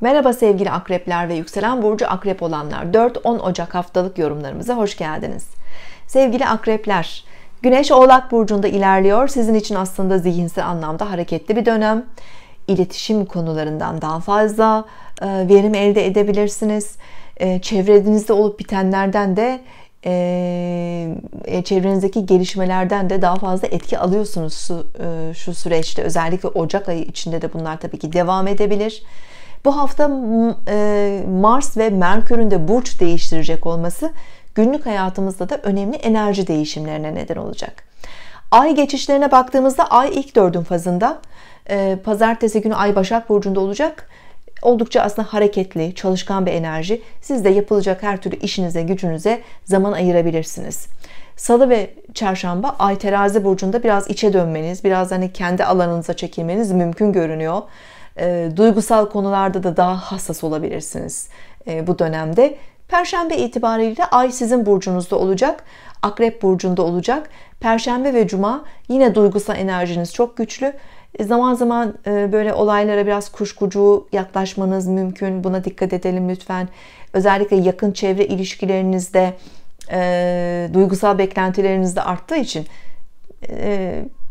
Merhaba sevgili akrepler ve yükselen burcu akrep olanlar. 4-10 Ocak haftalık yorumlarımıza hoş geldiniz. Sevgili akrepler, Güneş Oğlak burcunda ilerliyor. Sizin için aslında zihinsel anlamda hareketli bir dönem. İletişim konularından daha fazla e, verim elde edebilirsiniz. E, çevrenizde olup bitenlerden de e, çevrenizdeki gelişmelerden de daha fazla etki alıyorsunuz şu, süreçte. Özellikle Ocak ayı içinde de bunlar tabii ki devam edebilir. Bu hafta e, Mars ve Merkür'ün de burç değiştirecek olması günlük hayatımızda da önemli enerji değişimlerine neden olacak. Ay geçişlerine baktığımızda ay ilk dördün fazında. E, pazartesi günü ay Başak Burcu'nda olacak. Oldukça aslında hareketli, çalışkan bir enerji. Siz de yapılacak her türlü işinize, gücünüze zaman ayırabilirsiniz. Salı ve çarşamba ay terazi burcunda biraz içe dönmeniz, biraz hani kendi alanınıza çekilmeniz mümkün görünüyor. E, duygusal konularda da daha hassas olabilirsiniz e, bu dönemde. Perşembe itibariyle ay sizin burcunuzda olacak. Akrep burcunda olacak. Perşembe ve cuma yine duygusal enerjiniz çok güçlü. E, zaman zaman e, böyle olaylara biraz kuşkucu yaklaşmanız mümkün. Buna dikkat edelim lütfen. Özellikle yakın çevre ilişkilerinizde, e, duygusal beklentilerinizde arttığı için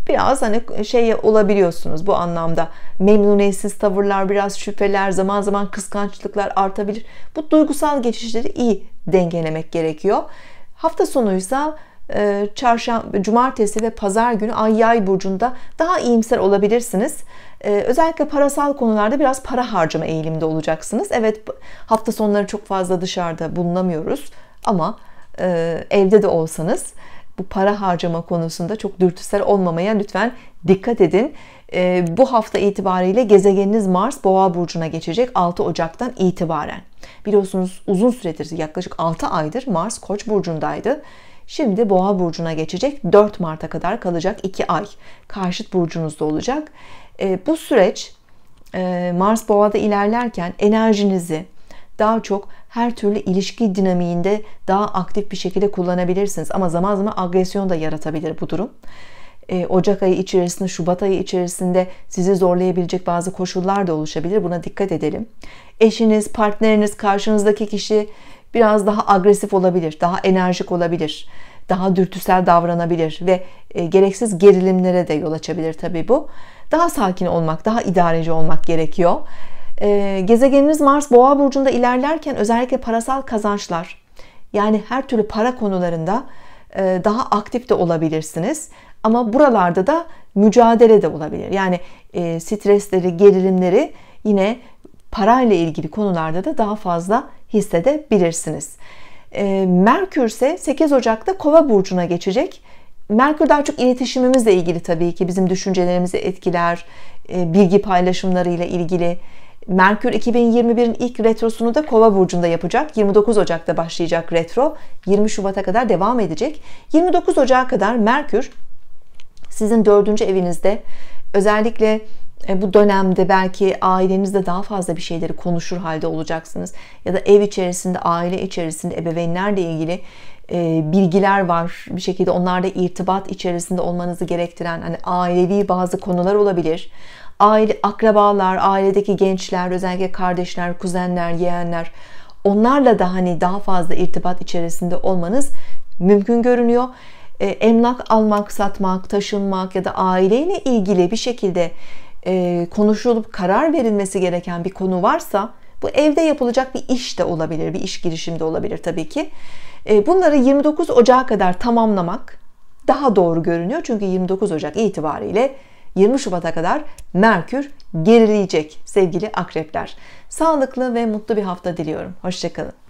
biraz hani şey olabiliyorsunuz bu anlamda. Memnuniyetsiz tavırlar, biraz şüpheler, zaman zaman kıskançlıklar artabilir. Bu duygusal geçişleri iyi dengelemek gerekiyor. Hafta sonuysa e, çarşamba, cumartesi ve pazar günü ay yay burcunda daha iyimser olabilirsiniz. E, özellikle parasal konularda biraz para harcama eğiliminde olacaksınız. Evet hafta sonları çok fazla dışarıda bulunamıyoruz ama e, evde de olsanız bu para harcama konusunda çok dürtüsel olmamaya lütfen dikkat edin. Ee, bu hafta itibariyle gezegeniniz Mars Boğa burcuna geçecek 6 Ocak'tan itibaren. Biliyorsunuz uzun süredir yaklaşık 6 aydır Mars Koç burcundaydı. Şimdi Boğa burcuna geçecek. 4 Mart'a kadar kalacak 2 ay. Karşıt burcunuzda olacak. Ee, bu süreç e, Mars Boğa'da ilerlerken enerjinizi, daha çok her türlü ilişki dinamiğinde daha aktif bir şekilde kullanabilirsiniz. Ama zaman zaman agresyon da yaratabilir bu durum. Ee, Ocak ayı içerisinde, Şubat ayı içerisinde sizi zorlayabilecek bazı koşullar da oluşabilir. Buna dikkat edelim. Eşiniz, partneriniz, karşınızdaki kişi biraz daha agresif olabilir, daha enerjik olabilir, daha dürtüsel davranabilir ve e, gereksiz gerilimlere de yol açabilir tabii bu. Daha sakin olmak, daha idareci olmak gerekiyor. E, gezegenimiz Mars Boğa burcunda ilerlerken özellikle parasal kazançlar yani her türlü para konularında e, daha aktif de olabilirsiniz. Ama buralarda da mücadele de olabilir. Yani e, stresleri, gerilimleri yine parayla ilgili konularda da daha fazla hissedebilirsiniz. E, Merkür ise 8 Ocak'ta Kova burcuna geçecek. Merkür daha çok iletişimimizle ilgili tabii ki bizim düşüncelerimizi etkiler, bilgi paylaşımlarıyla ilgili Merkür 2021'in ilk retrosunu da Kova burcunda yapacak. 29 Ocak'ta başlayacak retro. 20 Şubat'a kadar devam edecek. 29 Ocak'a kadar Merkür sizin dördüncü evinizde özellikle e, bu dönemde belki ailenizde daha fazla bir şeyleri konuşur halde olacaksınız. Ya da ev içerisinde, aile içerisinde, ebeveynlerle ilgili e, bilgiler var. Bir şekilde onlarla irtibat içerisinde olmanızı gerektiren hani ailevi bazı konular olabilir aile, akrabalar, ailedeki gençler, özellikle kardeşler, kuzenler, yeğenler onlarla da hani daha fazla irtibat içerisinde olmanız mümkün görünüyor. E, emlak almak, satmak, taşınmak ya da aileyle ilgili bir şekilde e, konuşulup karar verilmesi gereken bir konu varsa bu evde yapılacak bir iş de olabilir, bir iş girişimde olabilir tabii ki. E, bunları 29 Ocağı kadar tamamlamak daha doğru görünüyor. Çünkü 29 Ocak itibariyle 20 Şubat'a kadar Merkür gerileyecek sevgili akrepler. Sağlıklı ve mutlu bir hafta diliyorum. Hoşçakalın.